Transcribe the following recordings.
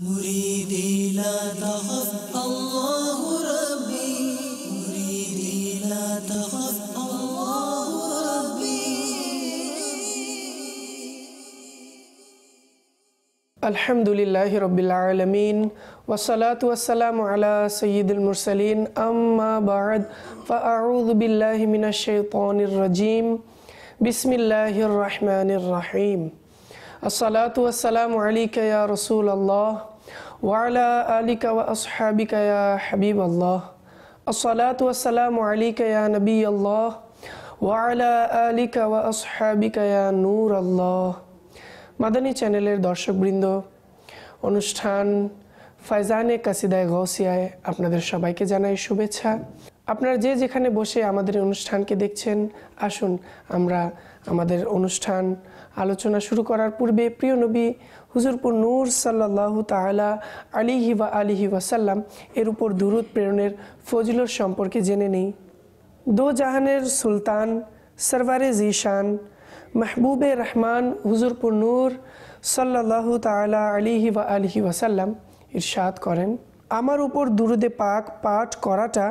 مريدي لا تخف الله ربي مريدي لا تخف الله ربي الحمد لله رب العالمين والصلاة والسلام على سيد المرسلين أما بعد فأعوذ بالله من الشيطان الرجيم بسم الله الرحمن الرحيم الصلاة والسلام عليك يا رسول الله ওয়ালা আলিকা ওয়া আসহাবিকা ইয়া হাবিব আল্লাহ আসসালাতু ওয়াসসালামু আলাইকা ইয়া নবী আল্লাহ ওয়ালা আলিকা ওয়া আসহাবিকা ইয়া আল্লাহ মাদানী চ্যানেলের দর্শকবৃন্দ অনুষ্ঠান ফাইজানে কাসিদায় গৌসিয়ায় আপনাদের সবাইকে জানাই শুভেচ্ছা আপনার যে যেখানে বসে আমাদের অনুষ্ঠানকে দেখছেন আসুন আমরা আমাদের অনুষ্ঠান আলোচনা শুরু করার পূর্বে প্রিয় নবী হুজুরপুর নূর সাল্লাহ তালা আলিহি বা আলিহি ওয়াসাল্লাম এর উপর দুরুদ প্রেরণের ফজিলত সম্পর্কে জেনে নেই দো জাহানের সুলতান সরবারে জিশান মাহবুবে রহমান হুজুরপুর নূর সাল্লাহ তালা আলিহি বা আলিহি ওয়াসাল্লাম ইরশাদ করেন আমার উপর দুরুদে পাক পাঠ করাটা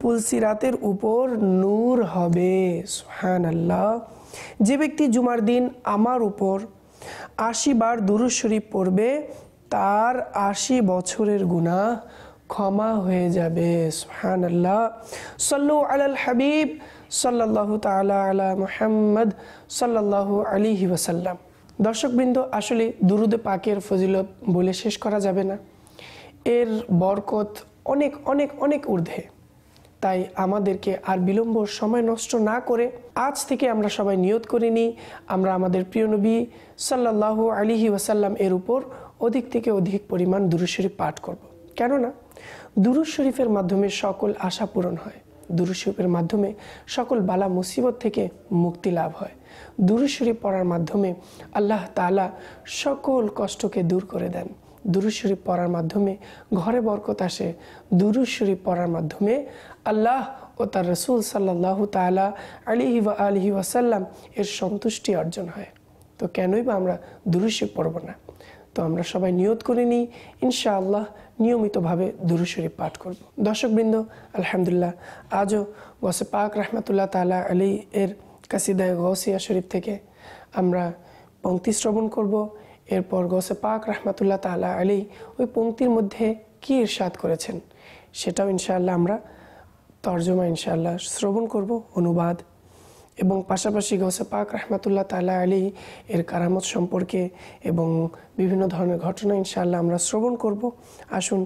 পুলসিরাতের উপর নূর হবে সুহান আল্লাহ যে ব্যক্তি জুমার দিন আমার উপর আশি বার দুরুজ শরীফ পড়বে তার আশি বছরের গুণা ক্ষমা হয়ে যাবে সুহান আল্লাহ সল্লু আলাল হাবিব সাল্লাহ তালা আলা মোহাম্মদ সাল্লাহ আলিহি ওসাল্লাম দর্শকবৃন্দ আসলে দুরুদে পাকের ফজিলত বলে শেষ করা যাবে না এর বরকত অনেক অনেক অনেক ঊর্ধ্বে তাই আমাদেরকে আর বিলম্ব সময় নষ্ট না করে আজ থেকে আমরা সবাই নিয়ত করে নিই আমরা আমাদের প্রিয় নবী সাল্লাহ আলিহি ওয়াসাল্লাম এর উপর অধিক থেকে অধিক পরিমাণ দুরুশরীফ শরীফ পাঠ করব। কেননা দুরুজ শরীফের মাধ্যমে সকল আশা পূরণ হয় দুরু শরীফের মাধ্যমে সকল বালা মুসিবত থেকে মুক্তি লাভ হয় দুরুজ শরীফ পড়ার মাধ্যমে আল্লাহ তালা সকল কষ্টকে দূর করে দেন দুরুশরী পড়ার মাধ্যমে ঘরে বরকত আসে দুরুশরী পড়ার মাধ্যমে আল্লাহ ও তার রসুল সাল্লাহ তালা আলিহি বা আলহি ওয়াসাল্লাম এর সন্তুষ্টি অর্জন হয় তো কেনই বা আমরা দুরুশরী পড়ব না তো আমরা সবাই নিয়ত করে নিই ইনশাআল্লাহ নিয়মিতভাবে দুরুশরী পাঠ করব দর্শকবৃন্দ আলহামদুলিল্লাহ আজও গসে পাক রহমাতুল্লাহ তালা আলী এর কাসিদায় গৌসিয়া শরীফ থেকে আমরা পঙ্ক্তি শ্রবণ করব এরপর গোসে পাক রহমাতুল্লাহ তালা আলী ওই পঙ্ক্তির মধ্যে কি ইরশাদ করেছেন সেটাও ইনশাআল্লাহ আমরা তর্জমা ইনশাআল্লাহ শ্রবণ করব অনুবাদ এবং পাশাপাশি গোসে পাক রহমাতুল্লাহ তালা আলী এর কারামত সম্পর্কে এবং বিভিন্ন ধরনের ঘটনা ইনশাআল্লাহ আমরা শ্রবণ করব আসুন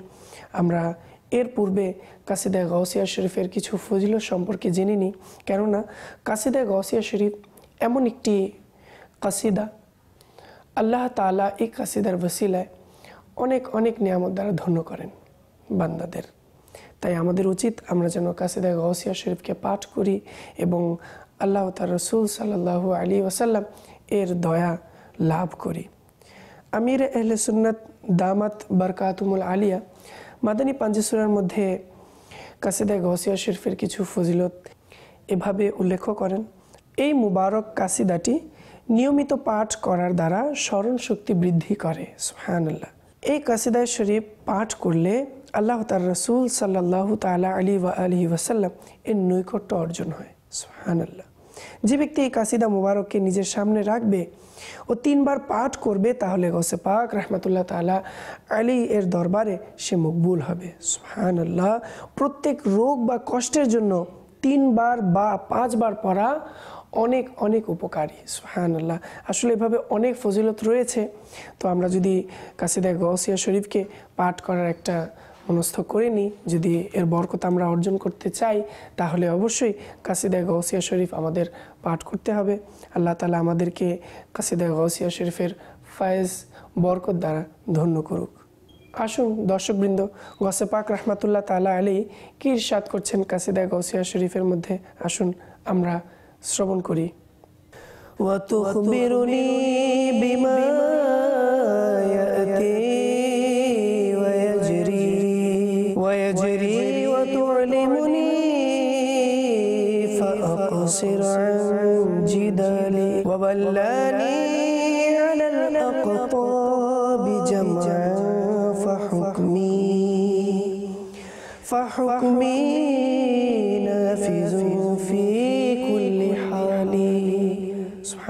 আমরা এর পূর্বে কাসিদা গাউসিয়া শরীফের কিছু ফজিল সম্পর্কে জেনে নিই কেননা কাসিদা গাউসিয়া শরীফ এমন একটি কাসিদা আল্লাহ তালা এই কাসিদার বসিলায় অনেক অনেক নিয়ামত দ্বারা ধন্য করেন বান্দাদের তাই আমাদের উচিত আমরা যেন কাসিদা গৌসিয়া শরীফকে পাঠ করি এবং আল্লাহ তার রসুল সাল্লাহ আলী ওসাল্লাম এর দয়া লাভ করি আমির এহলে সুন্নত দামাত বরকাতুমুল আলিয়া মাদানী পাঞ্জেসুরার মধ্যে কাসিদা গসিয়া শরীফের কিছু ফজিলত এভাবে উল্লেখ করেন এই মুবারক কাসিদাটি নিয়মিত পাঠ করার দ্বারা স্মরণ শক্তি বৃদ্ধি করে সুহানাল্লাহ এই কাসিদায় শরীফ পাঠ করলে আল্লাহ তার রসুল সাল্লাহ তালা আলী ওয়া আলি ওয়াসাল্লাম এর নৈকট্য অর্জন হয় সুহানাল্লাহ যে ব্যক্তি এই কাসিদা মুবারককে নিজের সামনে রাখবে ও তিনবার পাঠ করবে তাহলে গসে পাক রহমতুল্লাহ তালা আলী এর দরবারে সে মকবুল হবে সুহানাল্লাহ প্রত্যেক রোগ বা কষ্টের জন্য তিনবার বা পাঁচবার পড়া অনেক অনেক উপকারী সোহান আল্লাহ আসলে এভাবে অনেক ফজিলত রয়েছে তো আমরা যদি কাসিদা গসিয়া শরীফকে পাঠ করার একটা মনস্থ করে নিই যদি এর বরকত আমরা অর্জন করতে চাই তাহলে অবশ্যই কাসিদা গৌসিয়া শরীফ আমাদের পাঠ করতে হবে আল্লাহ তালা আমাদেরকে কাসিদা গৌসিয়া শরীফের ফায়েজ বরকত দ্বারা ধন্য করুক আসুন দর্শকবৃন্দ গসে পাক রহমাতুল্লাহ তালা আলী কি ইরশাদ করছেন কাসিদা গৌসিয়া শরীফের মধ্যে আসুন আমরা শ্রবণ করি وتخبرني بما يأتي ويجري ويجري وتعلمني فأقصر عن جدالي وبلاني على الأقطاب جمعا فحكمي فحكمي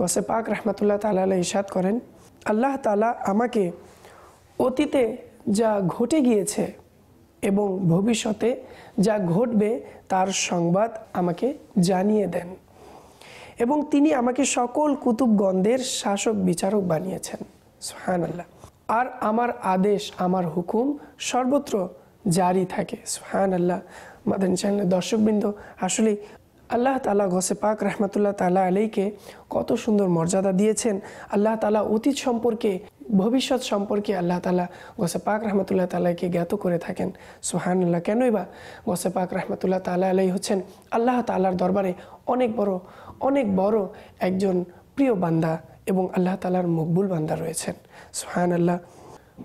গসে পাক রহমতুল্লাহ তালা ইসাদ করেন আল্লাহ তালা আমাকে অতীতে যা ঘটে গিয়েছে এবং ভবিষ্যতে যা ঘটবে তার সংবাদ আমাকে জানিয়ে দেন এবং তিনি আমাকে সকল কুতুবগন্ধের শাসক বিচারক বানিয়েছেন সোহান আল্লাহ আর আমার আদেশ আমার হুকুম সর্বত্র জারি থাকে সোহান আল্লাহ মাদানী চ্যানেলের দর্শকবৃন্দ আসলে আল্লাহ তালা গসে পাক রহমতুল্লাহ তালা আলাইকে কত সুন্দর মর্যাদা দিয়েছেন আল্লাহ তালা অতীত সম্পর্কে ভবিষ্যৎ সম্পর্কে আল্লাহ তালা গসে পাক রহমতুল্লাহ তালাকে জ্ঞাত করে থাকেন সোহানুল্লাহ কেনই বা গসে পাক রহমতুল্লাহ তালা আলাই হচ্ছেন আল্লাহ তালার দরবারে অনেক বড় অনেক বড় একজন প্রিয় বান্দা এবং আল্লাহ তালার মকবুল বান্দা রয়েছেন সোহান আল্লাহ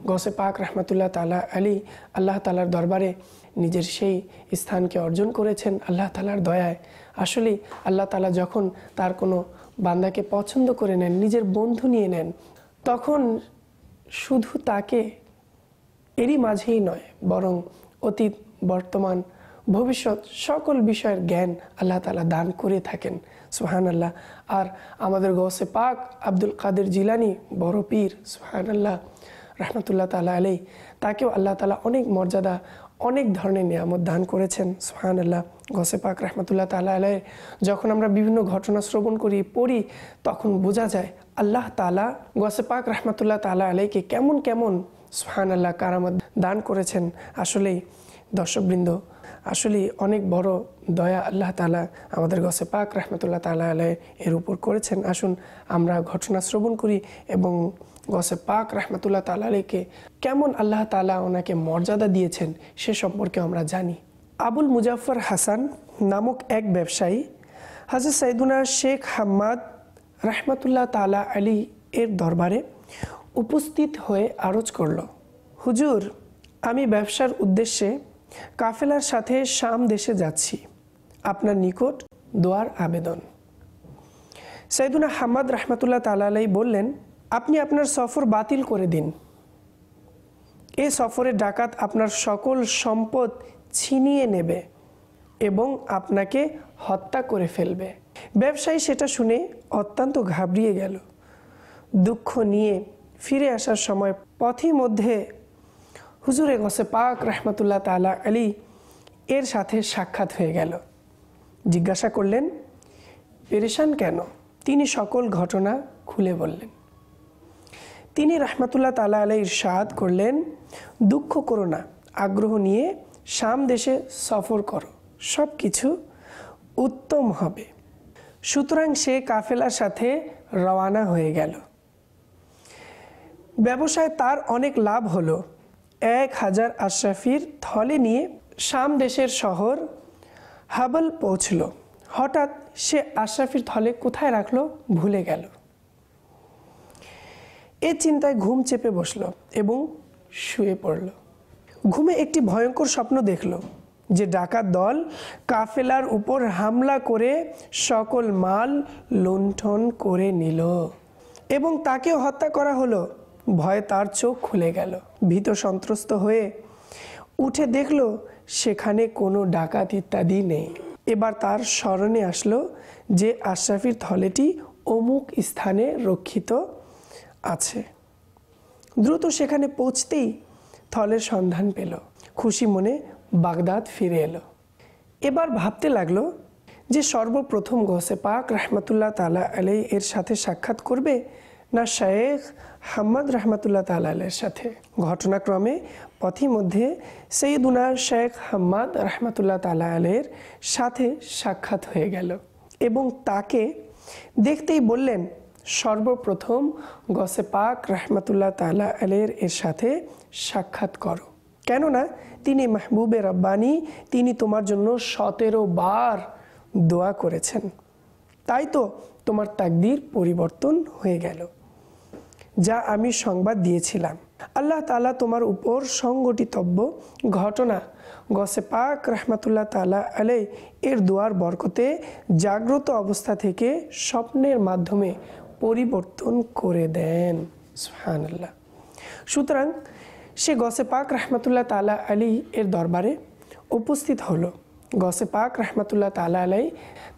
গসে পাক রহমতুল্লাহ তালা আলী আল্লাহ তালার দরবারে নিজের সেই স্থানকে অর্জন করেছেন আল্লাহ তালার দয়ায় আসলেই আল্লাহ তালা যখন তার কোনো বান্দাকে পছন্দ করে নেন নিজের বন্ধু নিয়ে নেন তখন শুধু তাকে এরই মাঝেই নয় বরং অতীত বর্তমান ভবিষ্যৎ সকল বিষয়ের জ্ঞান আল্লাহ তালা দান করে থাকেন সুহান আল্লাহ আর আমাদের গসে পাক আব্দুল কাদের জিলানি বড় পীর সুহান আল্লাহ রহমতুল্লাহ তালা আলাই তাকেও আল্লাহ তালা অনেক মর্যাদা অনেক ধরনের নিয়ামত দান করেছেন সোহান আল্লাহ গসে পাক রহমতুল্লাহ তালা আলায় যখন আমরা বিভিন্ন ঘটনা শ্রবণ করি পড়ি তখন বোঝা যায় আল্লাহ তালা গসে পাক রহমতুল্লাহ তালা আলাইকে কেমন কেমন সোহান আল্লাহ কারামত দান করেছেন আসলেই দর্শকবৃন্দ আসলে অনেক বড় দয়া আল্লাহ তালা আমাদের গসে পাক রহমতুল্লাহ তালা আলায় এর উপর করেছেন আসুন আমরা ঘটনা শ্রবণ করি এবং গসে পাক রহমতুল্লাহ তালাকে কেমন আল্লাহ তালা ওনাকে মর্যাদা দিয়েছেন সে সম্পর্কে আমরা জানি আবুল মুজাফর হাসান নামক এক ব্যবসায়ী হাজর সাইদুনা শেখ হাম্মাদ রহমতুল্লাহ তালা আলী এর দরবারে উপস্থিত হয়ে আরজ করল হুজুর আমি ব্যবসার উদ্দেশ্যে কাফেলার সাথে শাম দেশে যাচ্ছি আপনার নিকট দোয়ার আবেদন সৈদুনা হাম্মাদ রহমতুল্লাহ তালাই বললেন আপনি আপনার সফর বাতিল করে দিন এ সফরে ডাকাত আপনার সকল সম্পদ ছিনিয়ে নেবে এবং আপনাকে হত্যা করে ফেলবে ব্যবসায়ী সেটা শুনে অত্যন্ত ঘাবড়িয়ে গেল দুঃখ নিয়ে ফিরে আসার সময় পথে মধ্যে হুজুরে গসে পাক রহমতুল্লাহ তালা আলী এর সাথে সাক্ষাৎ হয়ে গেল জিজ্ঞাসা করলেন পেরেশান কেন তিনি সকল ঘটনা খুলে বললেন তিনি রহমাতুল্লাহ তালা আলাই ইরশাদ করলেন দুঃখ করো না আগ্রহ নিয়ে শাম দেশে সফর করো সব কিছু উত্তম হবে সুতরাং সে কাফেলার সাথে রওয়ানা হয়ে গেল ব্যবসায় তার অনেক লাভ হলো এক হাজার আশরাফির থলে নিয়ে শাম দেশের শহর হাবল পৌঁছল হঠাৎ সে আশরাফির থলে কোথায় রাখলো ভুলে গেল এ চিন্তায় ঘুম চেপে বসল এবং শুয়ে পড়ল ঘুমে একটি ভয়ঙ্কর স্বপ্ন দেখল যে ডাকাত দল কাফেলার উপর হামলা করে সকল মাল লুণ্ঠন করে নিল এবং তাকেও হত্যা করা হলো ভয়ে তার চোখ খুলে গেল ভীত সন্ত্রস্ত হয়ে উঠে দেখল সেখানে কোনো ডাকাত ইত্যাদি নেই এবার তার স্মরণে আসলো যে আশরাফির থলেটি অমুক স্থানে রক্ষিত আছে দ্রুত সেখানে পৌঁছতেই থলের সন্ধান পেল খুশি মনে বাগদাদ ফিরে এলো এবার ভাবতে লাগলো যে সর্বপ্রথম গোসে পাক রহমতুল্লাহ তালা আলাই এর সাথে সাক্ষাৎ করবে না শায়েখ হাম্মদ রহমতুল্লাহ তালের সাথে ঘটনাক্রমে পথি মধ্যে সৈয়দুনা শেখ হাম্মদ রহমতুল্লাহ তালা আলের সাথে সাক্ষাৎ হয়ে গেল এবং তাকে দেখতেই বললেন সর্বপ্রথম গসে পাক রহমতুল্লাহ তালা আলের এর সাথে সাক্ষাৎ করো কেননা তিনি মাহবুবে রব্বানি তিনি তোমার জন্য সতেরো বার দোয়া করেছেন তাই তো তোমার তাকদির পরিবর্তন হয়ে গেল যা আমি সংবাদ দিয়েছিলাম আল্লাহ তালা তোমার উপর সংগঠিতব্য ঘটনা গসে পাক রহমাতুল্লাহ তালা আলে এর দোয়ার বরকতে জাগ্রত অবস্থা থেকে স্বপ্নের মাধ্যমে পরিবর্তন করে দেন সুহানাল্লাহ সুতরাং সে গসে পাক রহমতুল্লাহ তালা আলী এর দরবারে উপস্থিত হলো গসে পাক রহমতুল্লাহ তালা আলাই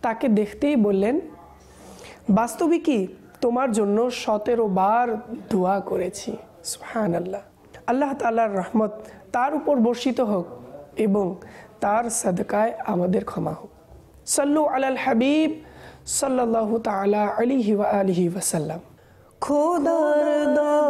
তাকে দেখতেই বললেন বাস্তবে কি তোমার জন্য সতেরো বার দোয়া করেছি সুহান আল্লাহ আল্লাহ তালার রহমত তার উপর বর্ষিত হোক এবং তার সদকায় আমাদের ক্ষমা হোক সাল্লু আলাল হাবিব صلى الله تعالى عليه وآله وسلم دار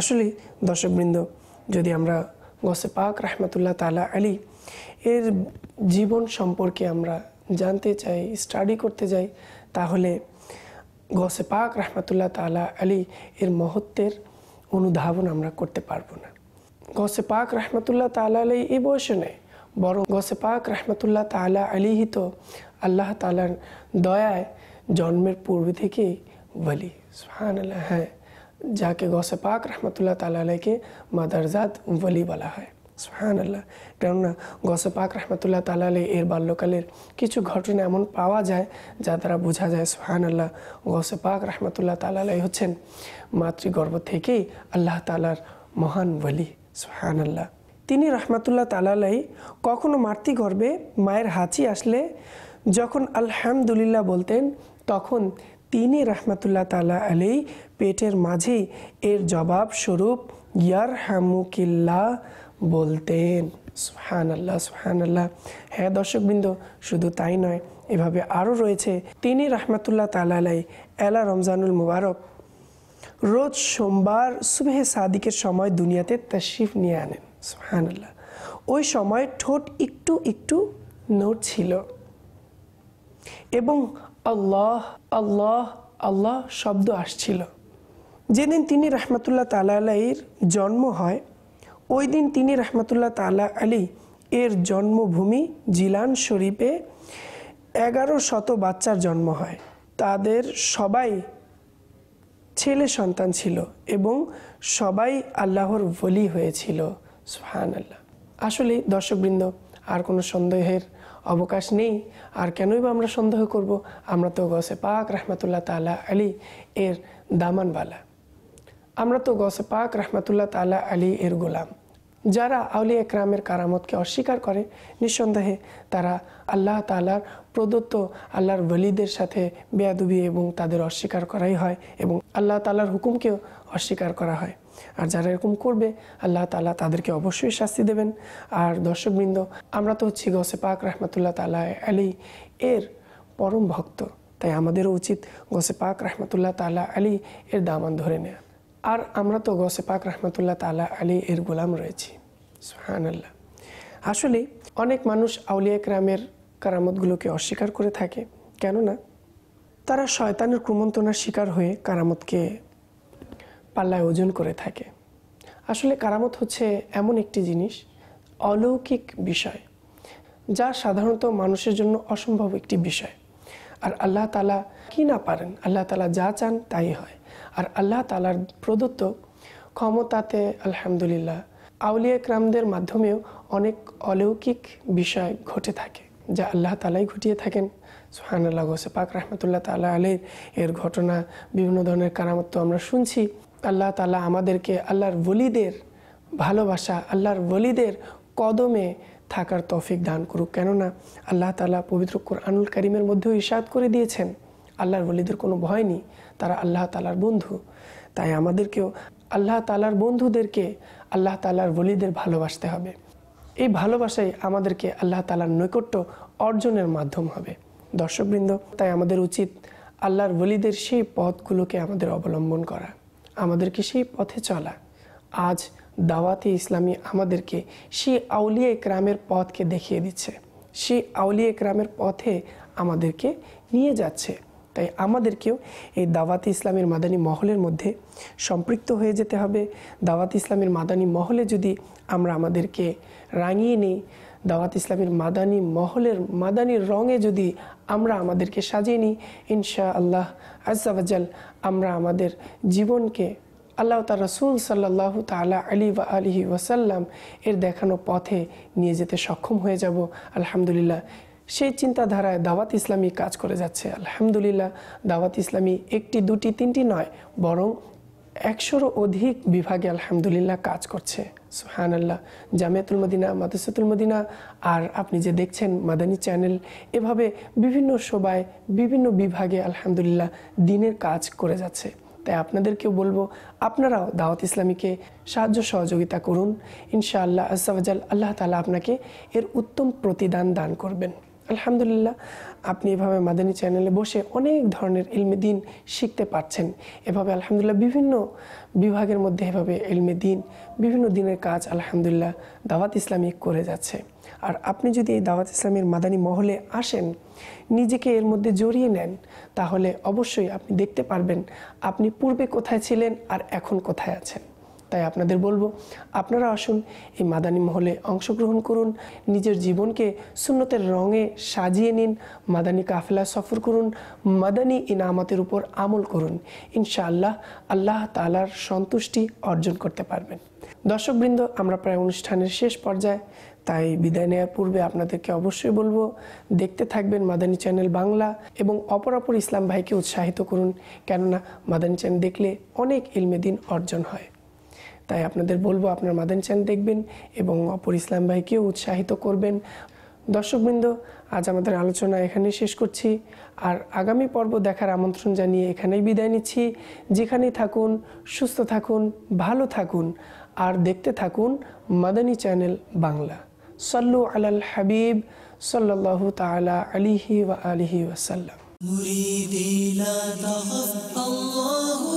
আসলে দর্শকবৃন্দ যদি আমরা গসে পাক রাহমাতুল্লাহ তালা আলী এর জীবন সম্পর্কে আমরা জানতে চাই স্টাডি করতে যাই তাহলে গসে পাক রাহমাতুল্লাহ তালা আলী এর মহত্বের অনুধাবন আমরা করতে পারবো না গসে পাক রাহমাতুল্লাহ তালা আলী এই বয়সে নেয় বরং গসে পাক রাহমাতুল্লাহ তালা আলীহি তো আল্লাহ তালার দয়ায় জন্মের পূর্বে থেকেই বলি হ্যাঁ যাকে গসে পাক রহমতুল্লাহ তালাকে মাদারজাদ ওলি বলা হয় সোহান আল্লাহ কেননা গসে পাক রহমতুল্লাহ তালালে এর বাল্যকালের কিছু ঘটনা এমন পাওয়া যায় যা দ্বারা বোঝা যায় সোহান আল্লাহ গসে পাক রহমতুল্লাহ তালালাই হচ্ছেন মাতৃগর্ভ থেকেই আল্লাহ তালার মহান বলি সোহান আল্লাহ তিনি রহমাতুল্লাহ তালালাই কখনো মাতৃগর্ভে মায়ের হাঁচি আসলে যখন আলহামদুলিল্লাহ বলতেন তখন তিনি রহমতুল্লাহ তালা আলী পেটের মাঝেই এর জবাব স্বরূপ ইয়ার হামুকিল্লা বলতেন সুহান আল্লাহ সুহান আল্লাহ হ্যাঁ দর্শকবৃন্দ শুধু তাই নয় এভাবে আরও রয়েছে তিনি রহমতুল্লাহ তালা আলাই এলা রমজানুল মুবারক রোজ সোমবার সুবেহে সাদিকের সময় দুনিয়াতে তশিফ নিয়ে আনেন সুহান আল্লাহ ওই সময় ঠোঁট একটু একটু নড়ছিল এবং আল্লাহ আল্লাহ আল্লাহ শব্দ আসছিল যেদিন তিনি রহমতুল্লাহ তালা আলাইয়ের জন্ম হয় ওই দিন তিনি রহমতুল্লাহ তালা আলী এর জন্মভূমি জিলান শরীফে এগারো শত বাচ্চার জন্ম হয় তাদের সবাই ছেলে সন্তান ছিল এবং সবাই আল্লাহর বলি হয়েছিল সুহান আল্লাহ আসলে দর্শকবৃন্দ আর কোনো সন্দেহের অবকাশ নেই আর কেনই বা আমরা সন্দেহ করব আমরা তো গসে পাক রহমাতুল্লাহ তালা আলী এর দামানবালা আমরা তো গসে পাক রহমাতুল্লাহ তালা আলী এর গোলাম যারা আউলি একরামের কারামতকে অস্বীকার করে নিঃসন্দেহে তারা আল্লাহ তালার প্রদত্ত আল্লাহর বলিদের সাথে বেয়াদুবি এবং তাদের অস্বীকার করাই হয় এবং আল্লাহ তালার হুকুমকেও অস্বীকার করা হয় আর যারা এরকম করবে আল্লাহ তালা তাদেরকে অবশ্যই শাস্তি দেবেন আর দর্শকবৃন্দ আমরা তো হচ্ছি গসে পাক রহমতুল্লাহ তালা আলী এর পরম ভক্ত তাই আমাদেরও উচিত গসে পাক রহমতুল্লাহ তালা আলী এর দামান ধরে নেয়া আর আমরা তো গসে পাক রহমতুল্লাহ তালা আলী এর গোলাম রয়েছি সোহান আল্লাহ আসলে অনেক মানুষ আউলিয়া ক্রামের কারামতগুলোকে অস্বীকার করে থাকে কেননা তারা শয়তানের কুমন্ত্রণার শিকার হয়ে কারামতকে পাল্লায় ওজন করে থাকে আসলে কারামত হচ্ছে এমন একটি জিনিস অলৌকিক বিষয় যা সাধারণত মানুষের জন্য অসম্ভব একটি বিষয় আর আল্লাহ তালা কি না পারেন আল্লাহ তালা যা চান তাই হয় আর আল্লাহ তালার প্রদত্ত ক্ষমতাতে আলহামদুলিল্লাহ আউলিয়া ক্রামদের মাধ্যমেও অনেক অলৌকিক বিষয় ঘটে থাকে যা আল্লাহ তালাই ঘটিয়ে থাকেন আল্লাহ গোসে পাক রহমতুল্লাহ তালা আলের এর ঘটনা বিভিন্ন ধরনের কারামত আমরা শুনছি আল্লাহ তালা আমাদেরকে আল্লাহর বলিদের ভালোবাসা আল্লাহর বলিদের কদমে থাকার তৌফিক দান করুক কেননা আল্লাহ তালা পবিত্র কোরআনুল করিমের মধ্যেও ইশাদ করে দিয়েছেন আল্লাহর বলিদের কোনো ভয় নেই তারা আল্লাহ তালার বন্ধু তাই আমাদেরকেও আল্লাহ তালার বন্ধুদেরকে আল্লাহ তালার বলিদের ভালোবাসতে হবে এই ভালোবাসাই আমাদেরকে আল্লাহ তালার নৈকট্য অর্জনের মাধ্যম হবে দর্শকবৃন্দ তাই আমাদের উচিত আল্লাহর বলিদের সেই পথগুলোকে আমাদের অবলম্বন করা আমাদেরকে সেই পথে চলা আজ দাওয়াতে ইসলামী আমাদেরকে সেই আউলিয়া একরামের পথকে দেখিয়ে দিচ্ছে সেই আউলিয়া একরামের পথে আমাদেরকে নিয়ে যাচ্ছে তাই আমাদেরকেও এই দাওয়াতে ইসলামের মাদানী মহলের মধ্যে সম্পৃক্ত হয়ে যেতে হবে দাওয়াতি ইসলামের মাদানী মহলে যদি আমরা আমাদেরকে রাঙিয়ে নিই দাওয়াত ইসলামের মাদানি মহলের মাদানীর রঙে যদি আমরা আমাদেরকে সাজিয়ে নিই ইনশা আল্লাহ আজাল আমরা আমাদের জীবনকে আল্লাহ তার রসুল সাল্লাহ তালা আলী বা আলিহি ওয়াসাল্লাম এর দেখানো পথে নিয়ে যেতে সক্ষম হয়ে যাব আলহামদুলিল্লাহ সেই চিন্তাধারায় দাওয়াত ইসলামী কাজ করে যাচ্ছে আলহামদুলিল্লাহ দাওয়াত ইসলামী একটি দুটি তিনটি নয় বরং একশোর অধিক বিভাগে আলহামদুলিল্লাহ কাজ করছে সুহান আল্লাহ জামিয়াতুল মদিনা মাদ্রাসাতুল মদিনা আর আপনি যে দেখছেন মাদানী চ্যানেল এভাবে বিভিন্ন সবায় বিভিন্ন বিভাগে আলহামদুলিল্লাহ দিনের কাজ করে যাচ্ছে তাই আপনাদেরকেও বলবো আপনারাও দাওয়াত ইসলামীকে সাহায্য সহযোগিতা করুন ইনশাআল্লাহ আসাফাজাল আল্লাহ তালা আপনাকে এর উত্তম প্রতিদান দান করবেন আলহামদুলিল্লাহ আপনি এভাবে মাদানী চ্যানেলে বসে অনেক ধরনের এলমে দিন শিখতে পারছেন এভাবে আলহামদুলিল্লাহ বিভিন্ন বিভাগের মধ্যে এভাবে এলমে দিন বিভিন্ন দিনের কাজ আলহামদুলিল্লাহ দাওয়াত ইসলামী করে যাচ্ছে আর আপনি যদি এই দাওয়াত ইসলামের মাদানী মহলে আসেন নিজেকে এর মধ্যে জড়িয়ে নেন তাহলে অবশ্যই আপনি দেখতে পারবেন আপনি পূর্বে কোথায় ছিলেন আর এখন কোথায় আছেন তাই আপনাদের বলবো আপনারা আসুন এই মাদানী মহলে অংশগ্রহণ করুন নিজের জীবনকে সুন্নতের রঙে সাজিয়ে নিন মাদানী কাফেলা সফর করুন মাদানী ইনামতের উপর আমল করুন ইনশাআল্লাহ আল্লাহ তালার সন্তুষ্টি অর্জন করতে পারবেন দর্শকবৃন্দ আমরা প্রায় অনুষ্ঠানের শেষ পর্যায়ে তাই বিদায় নেওয়ার পূর্বে আপনাদেরকে অবশ্যই বলবো দেখতে থাকবেন মাদানী চ্যানেল বাংলা এবং অপর অপর ইসলাম ভাইকে উৎসাহিত করুন কেননা মাদানী চ্যানেল দেখলে অনেক ইলমেদিন অর্জন হয় তাই আপনাদের বলবো আপনার মাদান চ্যানেল দেখবেন এবং অপর ইসলাম ভাইকেও উৎসাহিত করবেন দর্শকবৃন্দ আজ আমাদের আলোচনা এখানে শেষ করছি আর আগামী পর্ব দেখার আমন্ত্রণ জানিয়ে এখানেই বিদায় নিচ্ছি যেখানেই থাকুন সুস্থ থাকুন ভালো থাকুন আর দেখতে থাকুন মাদানী চ্যানেল বাংলা সল্লু আলাল হাবিব সাল্লাহ তালা আলিহি ওয়া আলিহি ওয়াসাল্লাম